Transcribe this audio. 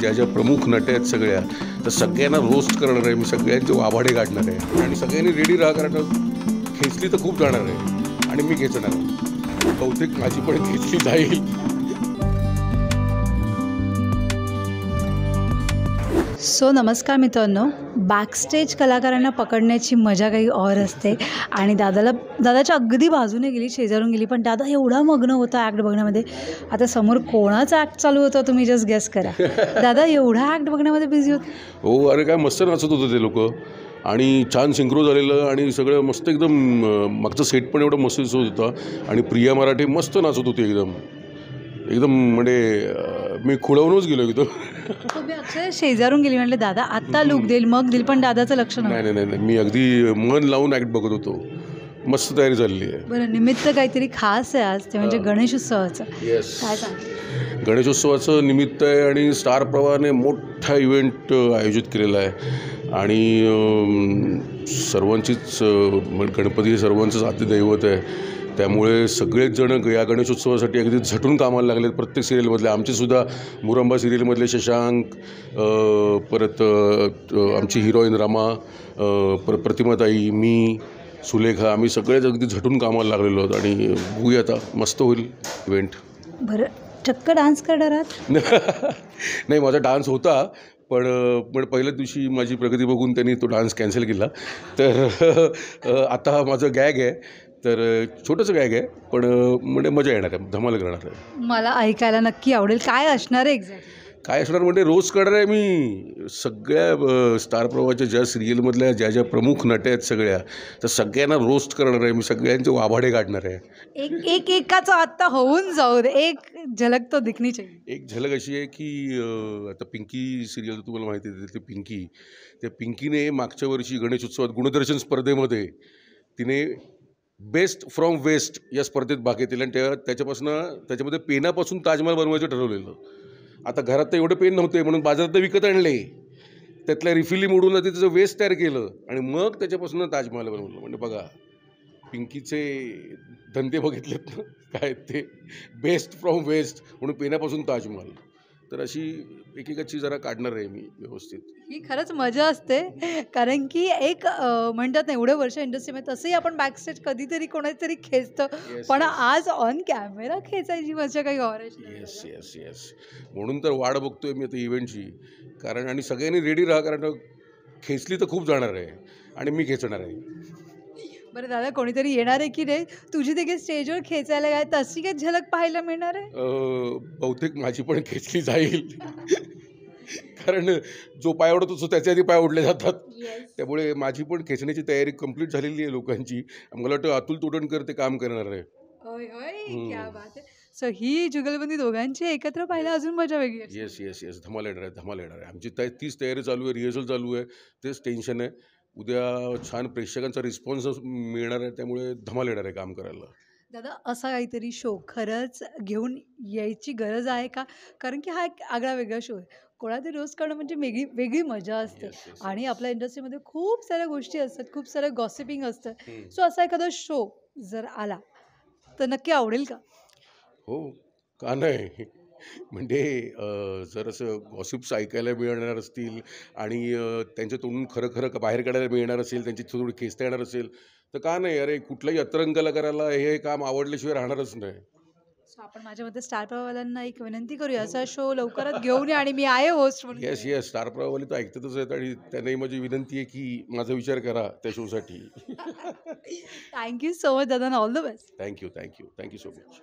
ज्या ज्या प्रमुख नट्या आहेत सगळ्या तर सगळ्यांना रोस्ट करणार आहे मी सगळ्यांचे वाभाडे काढणार आहे आणि सगळ्यांनी रेडी राहा कारण खेचली तर खूप जाणार आहे आणि मी खेचणार आहे बहुतेक माझी पण खेचली जाईल सो नमस्कार मित्रांनो बॅकस्टेज कलाकारांना पकडण्याची मजा काही और असते आणि दादाला दादाच्या अगदी बाजूने गेली शेजारून गेली पण दादा एवढा मग्न होता ॲक्ट बघण्यामध्ये आता समोर कोणाचा ॲक्ट चालू होता तुम्ही जस्ट गॅस करा दादा एवढा ॲक्ट बघण्यामध्ये बिझी होत हो अरे काय मस्त नाचत होते ते लोक आणि छान सिंक्रो झालेलं आणि सगळं मस्त एकदम मागचं सेट पण एवढं मस्त दिसत होता आणि प्रिया मराठी मस्त नाचत होती एकदम एकदम म्हणजे मी खुळवूनच गेलो एकदम शेजारून गेली म्हणले दादा आत्ता लुक देईल मग देईल पण दादाचं लक्ष नाही नाही नाही मी अगदी मन लावून ऍक्ट बघत होतो मस्त तयारी झालेली आहे बरं निमित्त काहीतरी खास आहे आज ते म्हणजे गणेशोत्सवाचं येस काय गणेशोत्सवाचं निमित्त आहे आणि स्टार प्रवाहाने मोठा इव्हेंट आयोजित केलेला आहे आणि सर्वांचीच गणपती हे सर्वांचंच आतिदैवत आहे त्यामुळे सगळेच जण या गणेशोत्सवासाठी अगदी झटून कामाला लागलेत प्रत्येक सिरियलमधले आमचीसुद्धा मुरंबा सिरियलमधले शशांक परत आमची हिरोईन रामा प्र प्रतिमाताई मी सुलेखा आम्ही सगळेच अगदी झटून कामाला लागलेलो आहोत आणि बघूया आता मस्त होईल इव्हेंट बरं चक्क डान्स करणार आहात नाही माझा डान्स होता पण पण पहिल्याच दिवशी माझी प्रगती बघून त्यांनी तो डान्स कॅन्सल केला तर आता माझं गॅग आहे तर छोटंसं गॅग आहे पण म्हणजे मजा येणार आहे धमाल करणार आहे मला ऐकायला नक्की आवडेल काय असणार आहे एक्झॅक्ट काय असणार म्हणजे रोज करणार आहे मी सगळ्या स्टार प्रवाहाच्या ज्या सिरियलमधल्या ज्या ज्या प्रमुख नट्या आहेत सगळ्या तर सगळ्यांना रोस्ट करणार आहे मी सगळ्यांचे वाभाडे काढणार आहे एक एक एकाचं आत्ता होऊन जाऊ दे एक झलक तो दिखणी एक झलक अशी आहे की आता पिंकी सिरियल तुम्हाला माहिती आहे ते पिंकी त्या पिंकीने मागच्या वर्षी गणेश उत्सवात गुणदर्शन स्पर्धेमध्ये तिने बेस्ट फ्रॉम वेस्ट या स्पर्धेत भाग घेतलेल्या आणि त्या त्याच्यापासून त्याच्यामध्ये पेनापासून ताजमहल बनवायचं ठरवलेलं आता घरात तर एवढं पेन नव्हते म्हणून बाजारात तर विकत आणले त्यातल्या रिफिली मोडून ते त्याचं वेस्ट तयार केलं आणि मग त्याच्यापासून ताजमहाल बनवलं म्हणजे बघा पिंकीचे धंदे बघितलेत ना काय ते बेस्ट फ्रॉम वेस्ट म्हणून पेनापासून ताजमहाल तर अशी एकेकाची जरा काढणार आहे मी व्यवस्थित ही खरंच मजा असते कारण की एक म्हणतात ना एवढे वर्ष इंडस्ट्रीमध्ये तसंही आपण बॅक बॅकस्टेज कधीतरी कोणातरी खेचतो पण आज ऑन कॅमेरा खेचायची मजा काही येस येस येस म्हणून तर वाढ बघतोय मी आता इव्हेंटची कारण आणि सगळ्यांनी रेडी राहा कारण खेचली तर खूप जाणार आहे आणि मी खेचणार आहे बरं दादा कोणीतरी येणार आहे की रे तुझी देखील स्टेजवर खेचायला काय तशी काय झलक पाहायला मिळणार आहे बहुतेक माझी पण खेचली जाईल कारण जो पाय ओढत असतो त्याच्या आधी पाय ओढले जातात त्यामुळे माझी पण खेचण्याची तयारी कंप्लीट झालेली आहे लोकांची मला वाटतं अतुल तोडणकर ते काम करणार आहे सो ही जुगलबंदी दोघांची एकत्र पाहायला अजून मजा वेगळी येस येस येस धमाल येणार आहे धमाल येणार आहे आमची तीच तयारी चालू आहे रिहर्सल चालू आहे तेच टेन्शन आहे उद्या छान प्रेक्षकांचा रिस्पॉन्स मिळणार आहे त्यामुळे धमाल येणार आहे काम करायला दादा असा काहीतरी शो खरंच घेऊन यायची गरज आहे का कारण की हा एक आगळा वेगळा शो आहे कोणातरी रोज करणं म्हणजे वेगळी वेगळी मजा असते आणि आपल्या इंडस्ट्रीमध्ये खूप साऱ्या गोष्टी असतात खूप सारं गॉसिपिंग असतं सो असा एखादा शो जर आला तर नक्की आवडेल का हो का नाही म्हणजे जर असं गॉसिप्स ऐकायला मिळणार असतील आणि त्यांच्या तोंडून खरं खरं बाहेर काढायला मिळणार असेल त्यांची थोडी खेचता येणार असेल तर का नाही अरे कुठलाही अतरंग कलाकाराला हे काम आवडल्याशिवाय राहणारच नाही आपण माझ्यामध्ये स्टार प्रवावाल्यांना एक विनंती करूया असा शो लवकरच घेऊन या आणि मी आहे होस्ट म्हणून येस येस स्टार प्रवावाले तर ऐकतच आहेत आणि त्यांनाही माझी विनंती आहे की माझा विचार करा त्या शोसाठी थँक्यू सो मच दादा all the best thank you thank you thank you so much